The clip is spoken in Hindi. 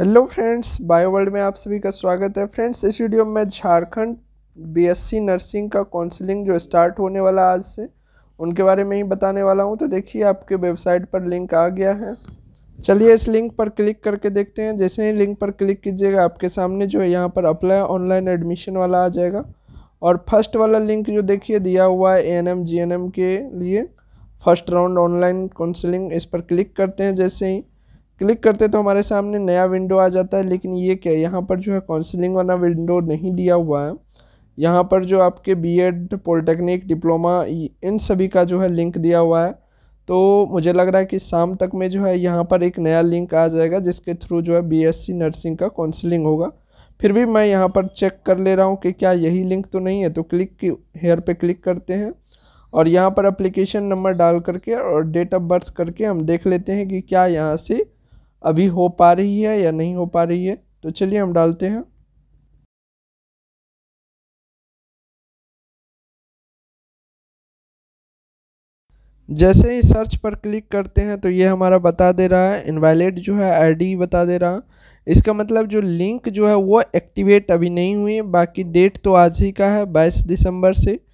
हेलो फ्रेंड्स बायो वर्ल्ड में आप सभी का स्वागत है फ्रेंड्स इस वीडियो में झारखंड बीएससी नर्सिंग का काउंसलिंग जो स्टार्ट होने वाला आज से उनके बारे में ही बताने वाला हूं तो देखिए आपके वेबसाइट पर लिंक आ गया है चलिए इस लिंक पर क्लिक करके देखते हैं जैसे ही लिंक पर क्लिक कीजिएगा आपके सामने जो है यहाँ पर अप्लाई ऑनलाइन एडमिशन वाला आ जाएगा और फर्स्ट वाला लिंक जो देखिए दिया हुआ है ए एन के लिए फर्स्ट राउंड ऑनलाइन काउंसलिंग इस पर क्लिक करते हैं जैसे ही क्लिक करते तो हमारे सामने नया विंडो आ जाता है लेकिन ये क्या यहाँ पर जो है काउंसलिंग वाला विंडो नहीं दिया हुआ है यहाँ पर जो आपके बीएड पॉलिटेक्निक डिप्लोमा इन सभी का जो है लिंक दिया हुआ है तो मुझे लग रहा है कि शाम तक में जो है यहाँ पर एक नया लिंक आ जाएगा जिसके थ्रू जो है बीएससी नर्सिंग का काउंसलिंग होगा फिर भी मैं यहाँ पर चेक कर ले रहा हूँ कि क्या यही लिंक तो नहीं है तो क्लिक की हेयर पर क्लिक करते हैं और यहाँ पर एप्लीकेशन नंबर डाल करके और डेट ऑफ बर्थ करके हम देख लेते हैं कि क्या यहाँ से अभी हो पा रही है या नहीं हो पा रही है तो चलिए हम डालते हैं जैसे ही सर्च पर क्लिक करते हैं तो ये हमारा बता दे रहा है इनवैलिड जो है आईडी बता दे रहा इसका मतलब जो लिंक जो है वो एक्टिवेट अभी नहीं हुई बाकी डेट तो आज ही का है बाईस दिसंबर से